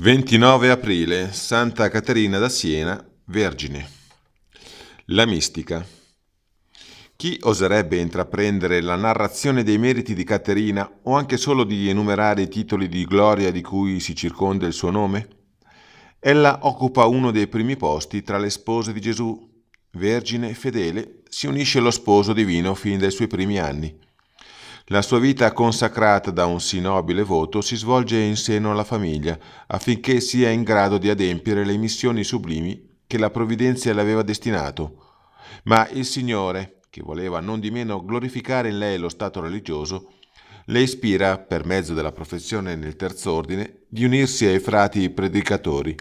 29 aprile, Santa Caterina da Siena, Vergine. La mistica. Chi oserebbe intraprendere la narrazione dei meriti di Caterina o anche solo di enumerare i titoli di gloria di cui si circonda il suo nome? Ella occupa uno dei primi posti tra le spose di Gesù. Vergine e fedele, si unisce allo sposo divino fin dai suoi primi anni. La sua vita consacrata da un sì nobile voto si svolge in seno alla famiglia, affinché sia in grado di adempiere le missioni sublimi che la provvidenza le aveva destinato. Ma il Signore, che voleva non di meno glorificare in lei lo stato religioso, le ispira, per mezzo della professione nel terzo ordine, di unirsi ai frati predicatori.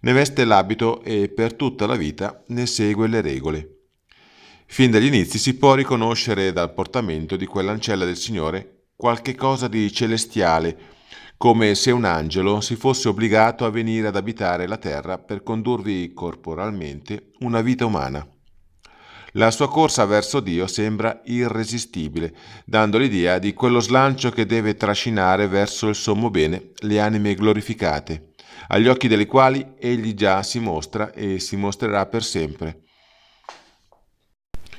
Ne veste l'abito e per tutta la vita ne segue le regole. Fin dagli inizi si può riconoscere dal portamento di quell'ancella del Signore qualche cosa di celestiale, come se un angelo si fosse obbligato a venire ad abitare la terra per condurvi corporalmente una vita umana. La sua corsa verso Dio sembra irresistibile, dando l'idea di quello slancio che deve trascinare verso il sommo bene le anime glorificate, agli occhi delle quali egli già si mostra e si mostrerà per sempre,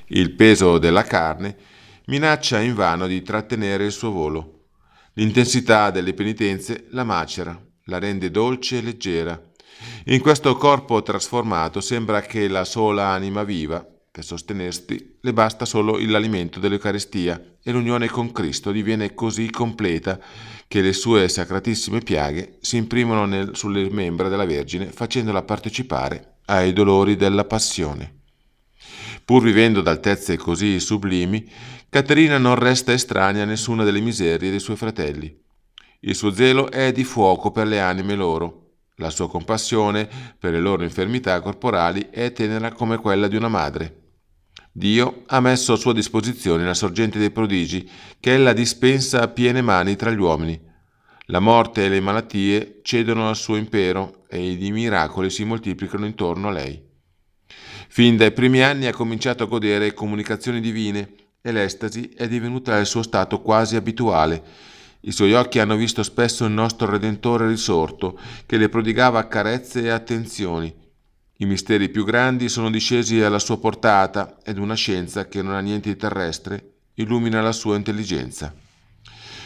il peso della carne, minaccia invano di trattenere il suo volo. L'intensità delle penitenze la macera, la rende dolce e leggera. In questo corpo trasformato sembra che la sola anima viva, per sostenersi, le basta solo l'alimento dell'Eucaristia e l'unione con Cristo diviene così completa che le sue sacratissime piaghe si imprimono nel, sulle membra della Vergine facendola partecipare ai dolori della passione. Pur vivendo ad altezze così sublimi, Caterina non resta estranea a nessuna delle miserie dei suoi fratelli. Il suo zelo è di fuoco per le anime loro. La sua compassione per le loro infermità corporali è tenera come quella di una madre. Dio ha messo a sua disposizione la sorgente dei prodigi, che ella dispensa a piene mani tra gli uomini. La morte e le malattie cedono al suo impero e i miracoli si moltiplicano intorno a lei. Fin dai primi anni ha cominciato a godere comunicazioni divine e l'estasi è divenuta il suo stato quasi abituale. I suoi occhi hanno visto spesso il nostro Redentore risorto, che le prodigava carezze e attenzioni. I misteri più grandi sono discesi alla sua portata ed una scienza che non ha niente di terrestre illumina la sua intelligenza.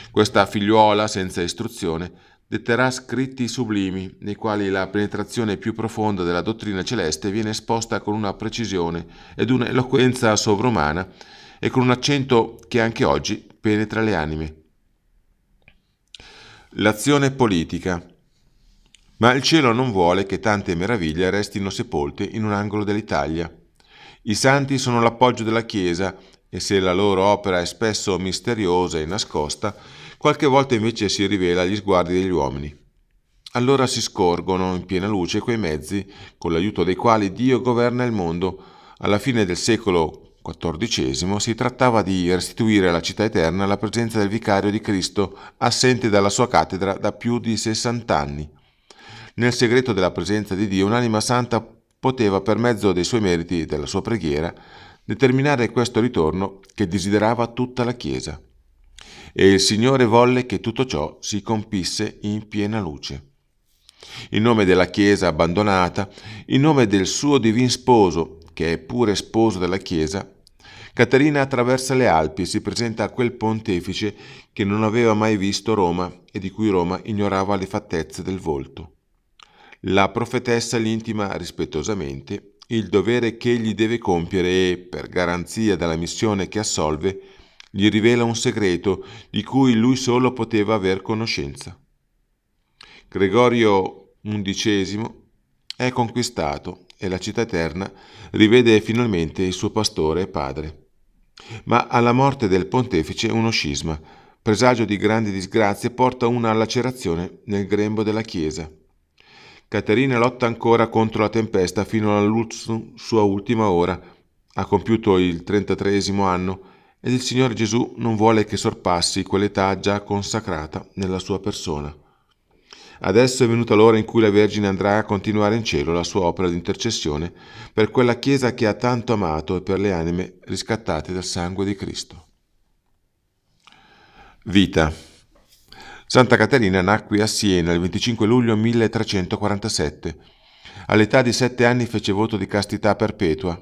Questa figliuola senza istruzione detterà scritti sublimi, nei quali la penetrazione più profonda della dottrina celeste viene esposta con una precisione ed un'eloquenza sovrumana e con un accento che anche oggi penetra le anime. L'azione politica. Ma il cielo non vuole che tante meraviglie restino sepolte in un angolo dell'Italia. I santi sono l'appoggio della Chiesa e se la loro opera è spesso misteriosa e nascosta, Qualche volta invece si rivela agli sguardi degli uomini. Allora si scorgono in piena luce quei mezzi con l'aiuto dei quali Dio governa il mondo. Alla fine del secolo XIV si trattava di restituire alla città eterna la presenza del vicario di Cristo assente dalla sua cattedra da più di 60 anni. Nel segreto della presenza di Dio un'anima santa poteva per mezzo dei suoi meriti e della sua preghiera determinare questo ritorno che desiderava tutta la Chiesa e il Signore volle che tutto ciò si compisse in piena luce. In nome della Chiesa abbandonata, in nome del suo divin sposo, che è pure sposo della Chiesa, Caterina attraversa le Alpi e si presenta a quel pontefice che non aveva mai visto Roma e di cui Roma ignorava le fattezze del volto. La profetessa l'intima rispettosamente il dovere che egli deve compiere e, per garanzia della missione che assolve, gli rivela un segreto di cui lui solo poteva aver conoscenza. Gregorio XI è conquistato e la città eterna rivede finalmente il suo pastore e padre. Ma alla morte del pontefice uno scisma, presagio di grandi disgrazie, porta una lacerazione nel grembo della Chiesa. Caterina lotta ancora contro la tempesta fino alla sua ultima ora. Ha compiuto il trentatreesimo anno ed il Signore Gesù non vuole che sorpassi quell'età già consacrata nella sua persona. Adesso è venuta l'ora in cui la Vergine andrà a continuare in cielo la sua opera di intercessione per quella Chiesa che ha tanto amato e per le anime riscattate dal sangue di Cristo. Vita. Santa Caterina nacque a Siena il 25 luglio 1347. All'età di sette anni fece voto di castità perpetua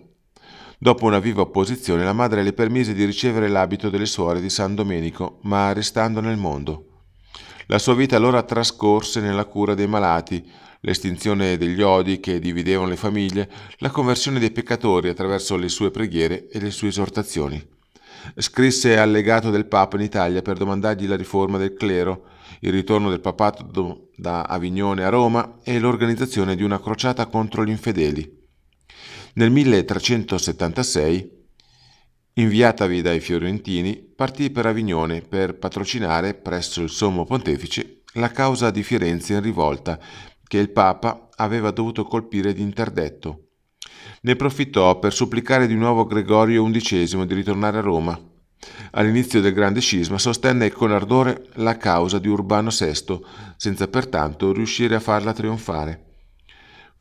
Dopo una viva opposizione, la madre le permise di ricevere l'abito delle suore di San Domenico, ma restando nel mondo. La sua vita allora trascorse nella cura dei malati, l'estinzione degli odi che dividevano le famiglie, la conversione dei peccatori attraverso le sue preghiere e le sue esortazioni. Scrisse al legato del Papa in Italia per domandargli la riforma del clero, il ritorno del papato da Avignone a Roma e l'organizzazione di una crociata contro gli infedeli. Nel 1376, inviatavi dai fiorentini, partì per Avignone per patrocinare presso il Sommo Pontefice la causa di Firenze in rivolta che il Papa aveva dovuto colpire di interdetto. Ne profittò per supplicare di nuovo Gregorio XI di ritornare a Roma. All'inizio del grande scisma sostenne con ardore la causa di Urbano VI, senza pertanto riuscire a farla trionfare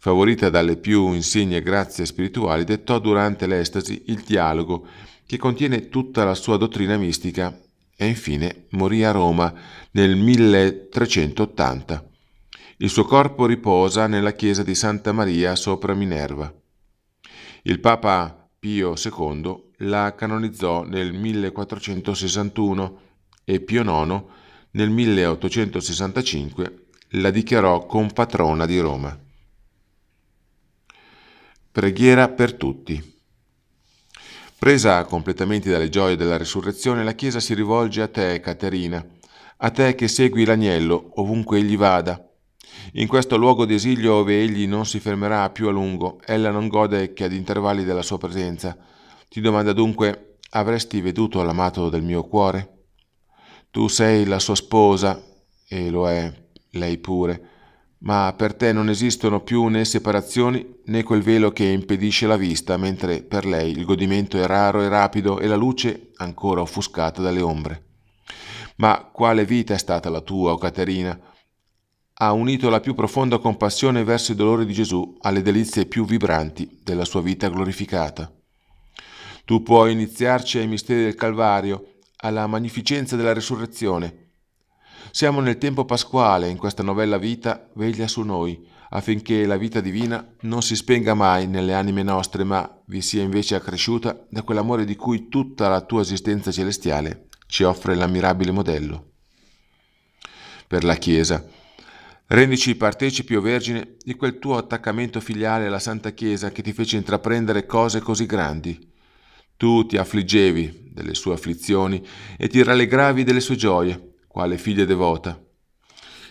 favorita dalle più insigne grazie spirituali, dettò durante l'estasi il dialogo che contiene tutta la sua dottrina mistica e infine morì a Roma nel 1380. Il suo corpo riposa nella chiesa di Santa Maria sopra Minerva. Il Papa Pio II la canonizzò nel 1461 e Pio IX nel 1865 la dichiarò compatrona di Roma. Preghiera per tutti. Presa completamente dalle gioie della risurrezione, la Chiesa si rivolge a te, Caterina, a te che segui l'agnello ovunque egli vada. In questo luogo d'esilio dove egli non si fermerà più a lungo, ella non gode che ad intervalli della sua presenza. Ti domanda dunque, avresti veduto l'amato del mio cuore? Tu sei la sua sposa, e lo è lei pure, ma per te non esistono più né separazioni né quel velo che impedisce la vista, mentre per lei il godimento è raro e rapido e la luce ancora offuscata dalle ombre. Ma quale vita è stata la tua, o Caterina? Ha unito la più profonda compassione verso i dolori di Gesù alle delizie più vibranti della sua vita glorificata. Tu puoi iniziarci ai misteri del Calvario, alla magnificenza della resurrezione, siamo nel tempo pasquale, in questa novella vita veglia su noi, affinché la vita divina non si spenga mai nelle anime nostre, ma vi sia invece accresciuta da quell'amore di cui tutta la tua esistenza celestiale ci offre l'ammirabile modello. Per la Chiesa, rendici partecipi, o Vergine, di quel tuo attaccamento filiale alla Santa Chiesa che ti fece intraprendere cose così grandi. Tu ti affliggevi delle sue afflizioni e ti rallegravi delle sue gioie quale figlia devota.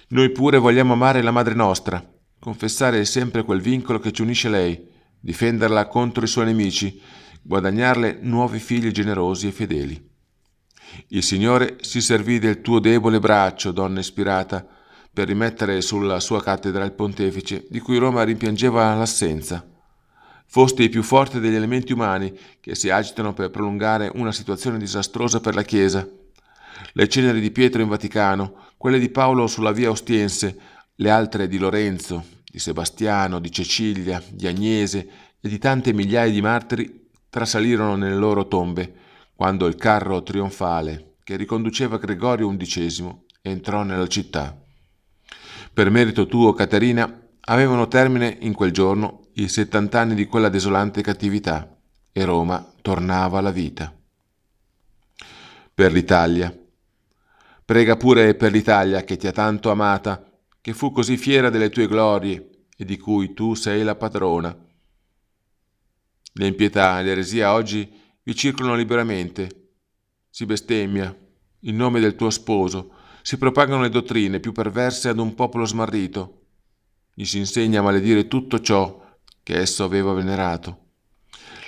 Noi pure vogliamo amare la Madre nostra, confessare sempre quel vincolo che ci unisce a lei, difenderla contro i suoi nemici, guadagnarle nuovi figli generosi e fedeli. Il Signore si servì del tuo debole braccio, donna ispirata, per rimettere sulla sua cattedra il pontefice di cui Roma rimpiangeva l'assenza. Foste i più forte degli elementi umani che si agitano per prolungare una situazione disastrosa per la Chiesa le ceneri di Pietro in Vaticano, quelle di Paolo sulla via Ostiense, le altre di Lorenzo, di Sebastiano, di Cecilia, di Agnese e di tante migliaia di martiri trasalirono nelle loro tombe, quando il carro trionfale che riconduceva Gregorio XI entrò nella città. Per merito tuo, Caterina, avevano termine in quel giorno i 70 anni di quella desolante cattività e Roma tornava alla vita. Per l'Italia, Prega pure per l'Italia che ti ha tanto amata, che fu così fiera delle tue glorie e di cui tu sei la padrona. Le impietà e l'eresia oggi vi circolano liberamente. Si bestemmia in nome del tuo sposo, si propagano le dottrine più perverse ad un popolo smarrito. Gli si insegna a maledire tutto ciò che esso aveva venerato.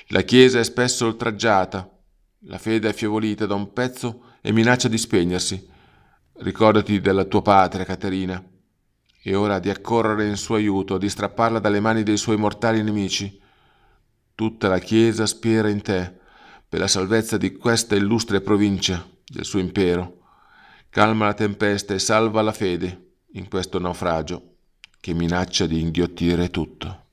La Chiesa è spesso oltraggiata, la fede è affievolita da un pezzo e minaccia di spegnersi Ricordati della tua patria, Caterina, e ora di accorrere in suo aiuto, di strapparla dalle mani dei suoi mortali nemici. Tutta la Chiesa spera in te per la salvezza di questa illustre provincia del suo impero. Calma la tempesta e salva la fede in questo naufragio che minaccia di inghiottire tutto.